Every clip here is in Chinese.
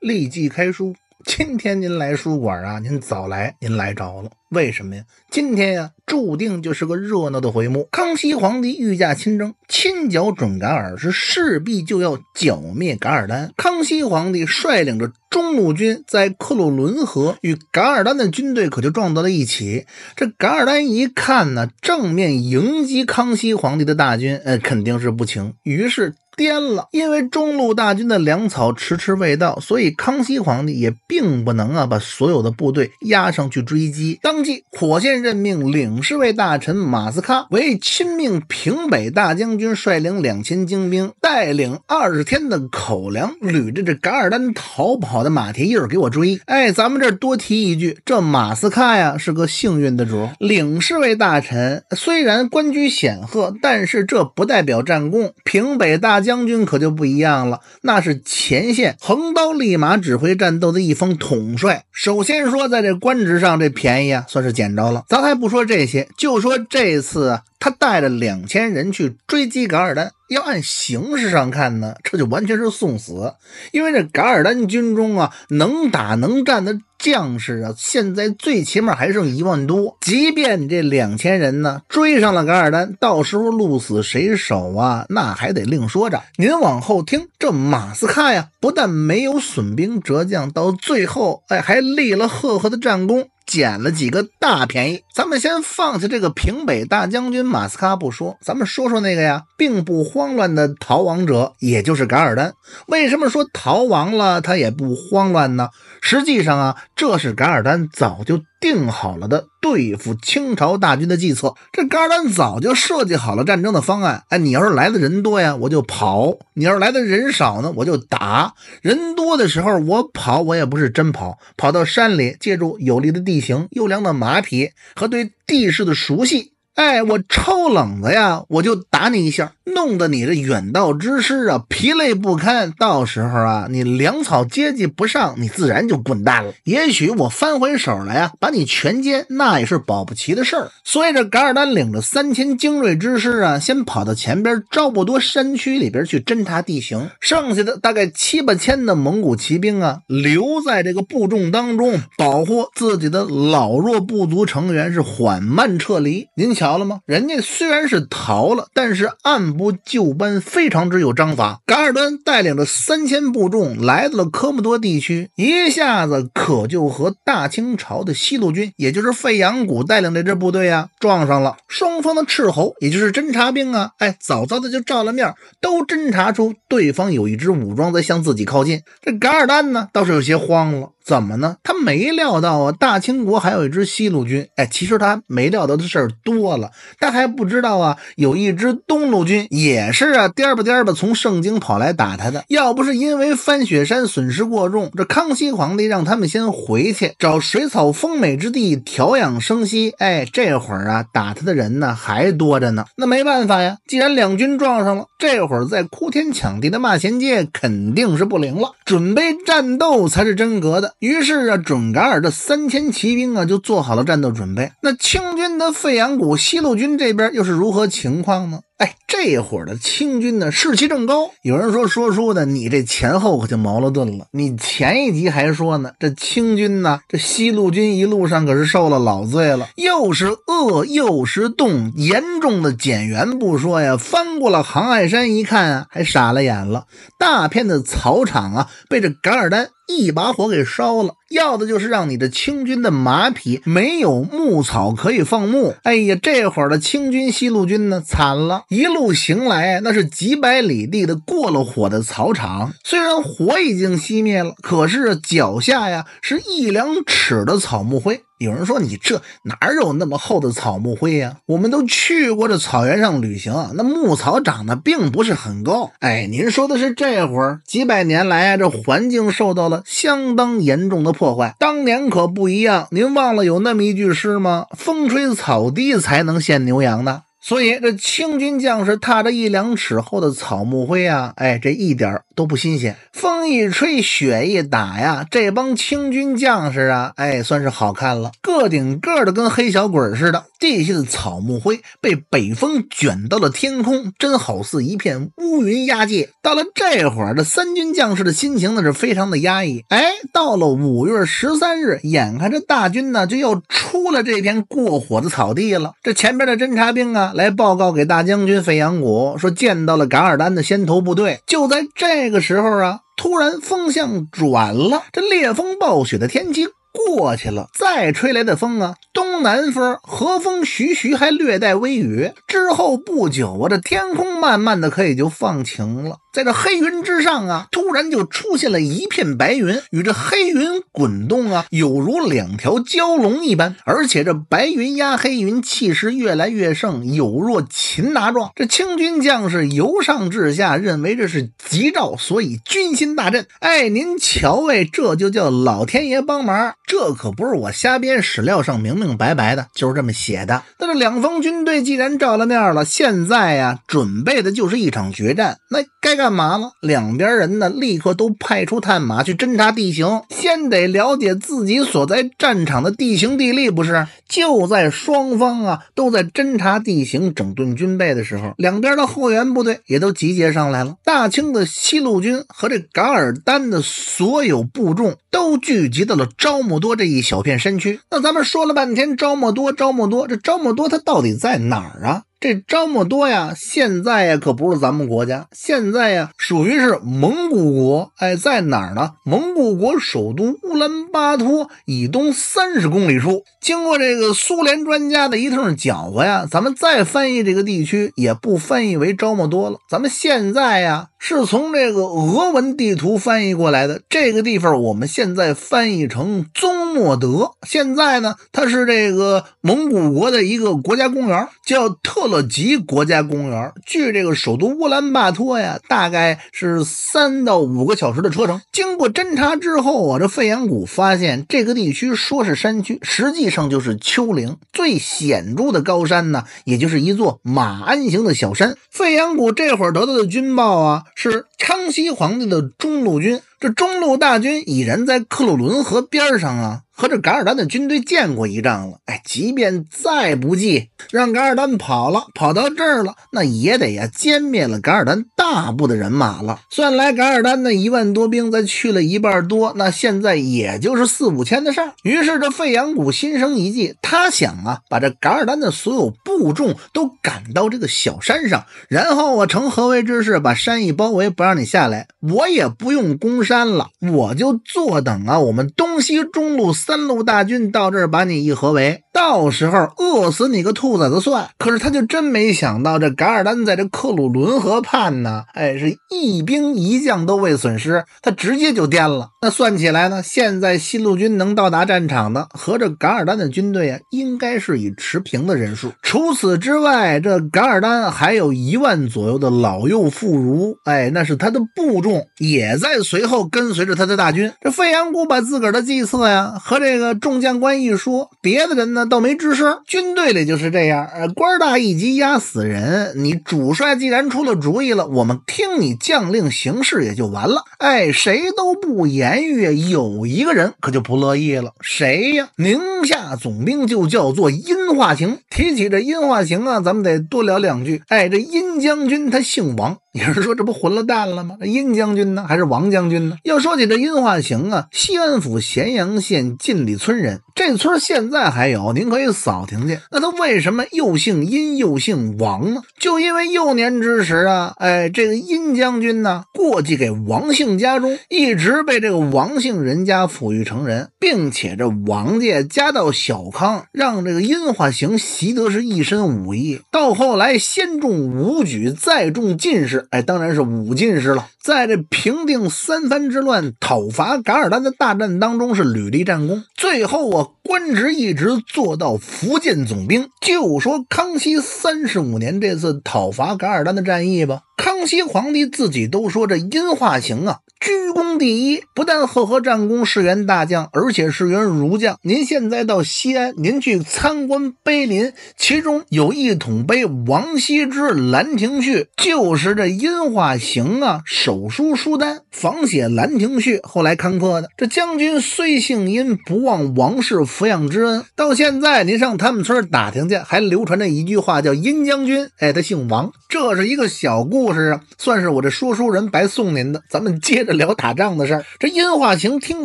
立即开书。今天您来书馆啊，您早来，您来着了。为什么呀？今天呀，注定就是个热闹的回目。康熙皇帝御驾亲征，亲剿准噶尔，是势必就要剿灭噶尔丹。康熙皇帝率领着中路军，在克鲁伦河与噶尔丹的军队可就撞到了一起。这噶尔丹一看呢，正面迎击康熙皇帝的大军，呃，肯定是不情。于是。颠了，因为中路大军的粮草迟迟未到，所以康熙皇帝也并不能啊把所有的部队压上去追击。当即，火线任命领侍卫大臣马斯喀为亲命平北大将军，率领两千精兵，带领二十天的口粮，捋着这噶尔丹逃跑的马蹄印儿给我追。哎，咱们这儿多提一句，这马斯喀呀是个幸运的主。领侍卫大臣虽然官居显赫，但是这不代表战功。平北大将将军可就不一样了，那是前线横刀立马指挥战斗的一方统帅。首先说，在这官职上，这便宜啊，算是捡着了。咱还不说这些，就说这次啊，他带着两千人去追击噶尔丹，要按形式上看呢，这就完全是送死，因为这噶尔丹军中啊，能打能战的。将士啊，现在最起码还剩一万多。即便你这两千人呢追上了噶尔丹，到时候鹿死谁手啊，那还得另说着。您往后听，这马斯卡呀，不但没有损兵折将，到最后哎，还立了赫赫的战功。捡了几个大便宜，咱们先放下这个平北大将军马斯卡不说，咱们说说那个呀，并不慌乱的逃亡者，也就是噶尔丹。为什么说逃亡了他也不慌乱呢？实际上啊，这是噶尔丹早就。定好了的对付清朝大军的计策，这噶尔丹早就设计好了战争的方案。哎，你要是来的人多呀，我就跑；你要是来的人少呢，我就打。人多的时候我跑，我也不是真跑，跑到山里，借助有利的地形、优良的马匹和对地势的熟悉。哎，我抽冷子呀，我就打你一下。弄得你这远道之师啊，疲累不堪。到时候啊，你粮草接济不上，你自然就滚蛋了。也许我翻回手来啊，把你全歼，那也是保不齐的事儿。所以这噶尔丹领着三千精锐之师啊，先跑到前边招不多山区里边去侦察地形。剩下的大概七八千的蒙古骑兵啊，留在这个部众当中，保护自己的老弱部族成员，是缓慢撤离。您瞧了吗？人家虽然是逃了，但是按。不就班非常之有章法，噶尔丹带领着三千部众来到了科莫多地区，一下子可就和大清朝的西路军，也就是费扬古带领那支部队啊撞上了。双方的斥候，也就是侦察兵啊，哎，早早的就照了面，都侦察出对方有一支武装在向自己靠近。这噶尔丹呢，倒是有些慌了。怎么呢？他没料到啊，大清国还有一支西路军。哎，其实他没料到的事儿多了，他还不知道啊，有一支东路军也是啊，颠吧颠吧从盛京跑来打他的。要不是因为翻雪山损失过重，这康熙皇帝让他们先回去找水草丰美之地调养生息。哎，这会儿啊，打他的人呢还多着呢。那没办法呀，既然两军撞上了，这会儿在哭天抢地的骂贤界肯定是不灵了，准备战斗才是真格的。于是啊，准噶尔的三千骑兵啊，就做好了战斗准备。那清军的费扬古西路军这边又是如何情况呢？哎，这会儿的清军呢，士气正高。有人说说书的，你这前后可就矛盾了。你前一集还说呢，这清军呢，这西路军一路上可是受了老罪了，又是饿又是冻，严重的减员不说呀。翻过了杭爱山一看啊，还傻了眼了，大片的草场啊，被这噶尔丹一把火给烧了。要的就是让你的清军的马匹没有牧草可以放牧。哎呀，这会儿的清军西路军呢，惨了！一路行来，那是几百里地的过了火的草场，虽然火已经熄灭了，可是脚下呀是一两尺的草木灰。有人说你这哪有那么厚的草木灰呀？我们都去过这草原上旅行，那牧草长得并不是很高。哎，您说的是这会儿几百年来啊，这环境受到了相当严重的破坏。当年可不一样，您忘了有那么一句诗吗？风吹草低才能见牛羊的。所以这清军将士踏着一两尺厚的草木灰啊，哎，这一点都不新鲜。风一吹，雪一打呀，这帮清军将士啊，哎，算是好看了，个顶个的跟黑小鬼似的。这些的草木灰被北风卷到了天空，真好似一片乌云压界。到了这会儿，这三军将士的心情那是非常的压抑。哎，到了五月十三日，眼看着大军呢就要出了这片过火的草地了，这前边的侦察兵啊。来报告给大将军费扬古说，见到了噶尔丹的先头部队。就在这个时候啊，突然风向转了，这烈风暴雪的天气过去了，再吹来的风啊，东南风，和风徐徐，还略带微雨。之后不久啊，这天空慢慢的可以就放晴了。在这黑云之上啊，突然就出现了一片白云，与这黑云滚动啊，有如两条蛟龙一般。而且这白云压黑云，气势越来越盛，有若擒拿状。这清军将士由上至下认为这是吉兆，所以军心大振。哎，您瞧，哎，这就叫老天爷帮忙。这可不是我瞎编，史料上明明白白的就是这么写的。那这两方军队既然照了面了，现在呀，准备的就是一场决战。那该。干嘛呢？两边人呢，立刻都派出探马去侦查地形，先得了解自己所在战场的地形地利，不是？就在双方啊都在侦查地形、整顿军备的时候，两边的后援部队也都集结上来了。大清的西路军和这噶尔丹的所有部众都聚集到了招募多这一小片山区。那咱们说了半天，招募多，招募多，这招募多它到底在哪儿啊？这招莫多呀，现在呀可不是咱们国家，现在呀属于是蒙古国，哎，在哪儿呢？蒙古国首都乌兰巴托以东三十公里处。经过这个苏联专家的一通搅和呀，咱们再翻译这个地区也不翻译为招莫多了。咱们现在呀是从这个俄文地图翻译过来的这个地方，我们现在翻译成宗莫德。现在呢，它是这个蒙古国的一个国家公园，叫特。勒吉国家公园距这个首都乌兰巴托呀，大概是三到五个小时的车程。经过侦查之后啊，这费扬古发现这个地区说是山区，实际上就是丘陵。最显著的高山呢，也就是一座马鞍形的小山。费扬古这会儿得到的军报啊，是。康熙皇帝的中路军，这中路大军已然在克鲁伦河边上啊，和这噶尔丹的军队见过一仗了。哎，即便再不济，让噶尔丹跑了，跑到这儿了，那也得呀歼灭了噶尔丹大部的人马了。算来噶尔丹那一万多兵，再去了一半多，那现在也就是四五千的事儿。于是这费扬古心生一计，他想啊，把这噶尔丹的所有部众都赶到这个小山上，然后啊，成合围之势，把山一包围，不让。让你下来，我也不用攻山了，我就坐等啊。我们东西中路三路大军到这儿把你一合围，到时候饿死你个兔崽子算。可是他就真没想到，这噶尔丹在这克鲁伦河畔呢，哎，是一兵一将都未损失，他直接就颠了。那算起来呢，现在西路军能到达战场的和这噶尔丹的军队啊，应该是以持平的人数。除此之外，这噶尔丹还有一万左右的老幼妇孺，哎，那是。他的部众也在随后跟随着他的大军。这费扬古把自个儿的计策呀和这个众将官一说，别的人呢倒没吱声。军队里就是这样，呃，官大一级压死人。你主帅既然出了主意了，我们听你将令行事也就完了。哎，谁都不言语。有一个人可就不乐意了，谁呀？宁夏总兵就叫做殷化行。提起这殷化行啊，咱们得多聊两句。哎，这殷将军他姓王。你是说这不混了蛋了吗？那殷将军呢？还是王将军呢？要说起这殷化行啊，西安府咸阳县晋里村人。这村现在还有，您可以扫听去。那他为什么又姓殷又姓王呢？就因为幼年之时啊，哎，这个殷将军呢，过继给王姓家中，一直被这个王姓人家抚育成人，并且这王家家道小康，让这个殷化行习得是一身武艺。到后来先中武举，再中进士，哎，当然是武进士了。在这平定三藩之乱、讨伐噶尔丹的大战当中，是屡立战功。最后啊。官职一直做到福建总兵。就说康熙三十五年这次讨伐噶尔丹的战役吧，康熙皇帝自己都说这阴化行啊。居功第一，不但赫赫战功是员大将，而且是员儒将。您现在到西安，您去参观碑林，其中有一统碑《王羲之兰亭序》，就是这殷化行啊手书书单仿写《兰亭序》，后来看破的。这将军虽姓殷，不忘王氏抚养之恩。到现在，您上他们村打听去，还流传着一句话，叫殷将军。哎，他姓王，这是一个小故事啊，算是我这说书人白送您的。咱们接着。聊打仗的事儿，这殷化行听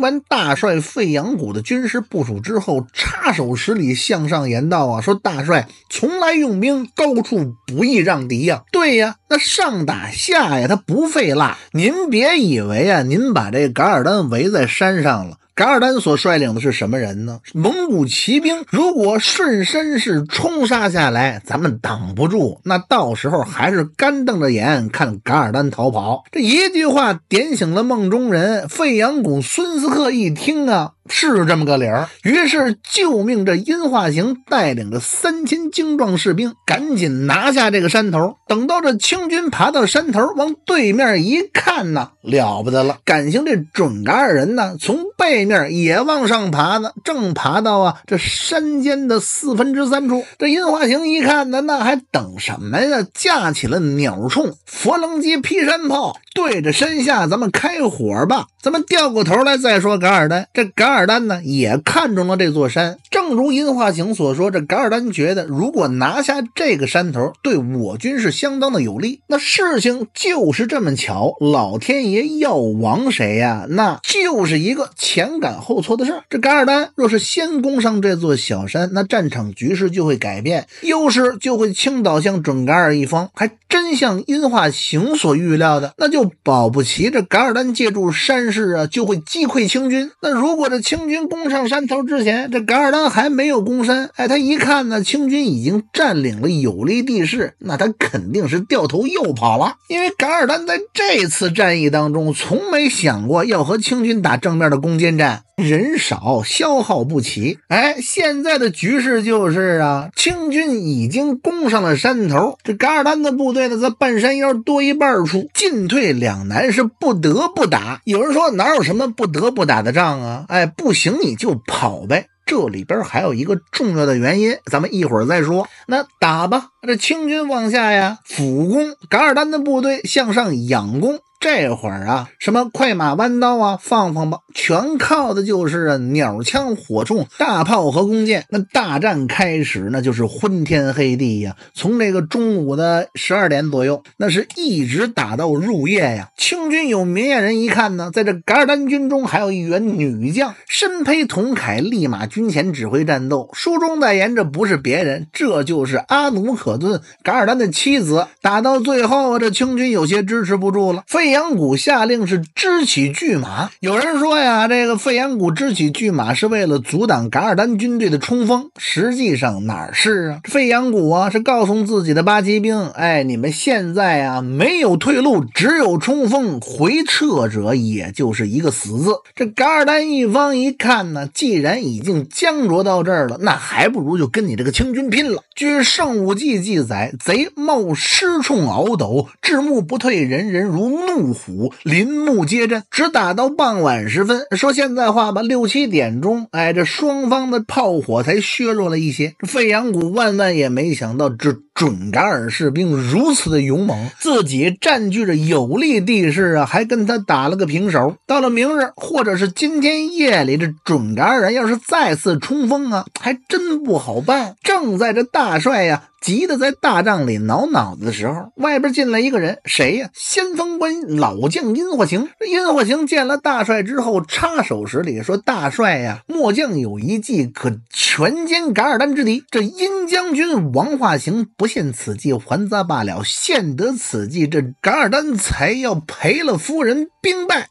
完大帅费扬古的军事部署之后，插手十里向上言道：“啊，说大帅从来用兵高处不易让敌呀，对呀，那上打下呀，他不费蜡。您别以为啊，您把这噶尔丹围在山上了。”噶尔丹所率领的是什么人呢？蒙古骑兵，如果顺身势冲杀下来，咱们挡不住，那到时候还是干瞪着眼看噶尔丹逃跑。这一句话点醒了梦中人费扬古、孙思克，一听啊，是这么个理儿，于是就命这殷化行带领着三千精壮士兵，赶紧拿下这个山头。等到这清军爬到山头，往对面一看呢，了不得了！敢情这准噶尔人呢，从背面也往上爬呢，正爬到啊这山间的四分之三处。这殷化行一看，呢，那还等什么呀？架起了鸟铳、佛棱机、劈山炮，对着山下咱们开火吧！咱们掉过头来再说。噶尔丹，这噶尔丹呢也看中了这座山，正如殷化行所说，这噶尔丹觉得如果拿下这个山头，对我军是。相当的有利，那事情就是这么巧，老天爷要亡谁呀？那就是一个前赶后错的事儿。这噶尔丹若是先攻上这座小山，那战场局势就会改变，优势就会倾倒向准噶尔一方。还真像殷化行所预料的，那就保不齐这噶尔丹借助山势啊，就会击溃清军。那如果这清军攻上山头之前，这噶尔丹还没有攻山，哎，他一看呢，清军已经占领了有利地势，那他肯。肯定是掉头又跑了，因为噶尔丹在这次战役当中，从没想过要和清军打正面的攻坚战，人少消耗不起。哎，现在的局势就是啊，清军已经攻上了山头，这噶尔丹的部队呢在半山腰多一半处，进退两难，是不得不打。有人说哪有什么不得不打的仗啊？哎，不行你就跑呗。这里边还有一个重要的原因，咱们一会儿再说。那打吧，这清军往下呀，辅攻；噶尔丹的部队向上仰攻。这会儿啊，什么快马弯刀啊，放放吧，全靠的就是鸟枪火铳、大炮和弓箭。那大战开始，那就是昏天黑地呀。从这个中午的十二点左右，那是一直打到入夜呀。清军有明眼人一看呢，在这噶尔丹军中还有一员女将，身披铜铠，立马军前指挥战斗。书中代言，这不是别人，这就是阿努可敦，噶尔丹的妻子。打到最后啊，这清军有些支持不住了，非。费扬古下令是支起巨马，有人说呀，这个费扬古支起巨马是为了阻挡噶尔丹军队的冲锋，实际上哪是啊？费扬古啊是告诉自己的八旗兵，哎，你们现在啊，没有退路，只有冲锋，回撤者也就是一个死字。这噶尔丹一方一看呢，既然已经僵着到这儿了，那还不如就跟你这个清军拼了。据《圣武记》记载，贼冒失冲鳌斗，至木不退，人人如怒。怒虎林木皆阵，只打到傍晚时分。说现在话吧，六七点钟，哎，这双方的炮火才削弱了一些。费扬古万万也没想到，这准噶尔士兵如此的勇猛，自己占据着有利地势啊，还跟他打了个平手。到了明日，或者是今天夜里，这准噶尔人要是再次冲锋啊，还真不好办。正在这大帅呀。急得在大帐里挠脑子的时候，外边进来一个人，谁呀？先锋官老将殷化行。殷化行见了大帅之后，插手十里说：“大帅呀，末将有一计，可全歼噶尔丹之敌。这殷将军王化行不献此计，还咱罢了；献得此计，这噶尔丹才要赔了夫人，兵败，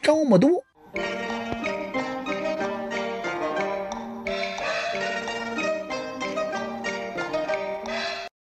招么多。”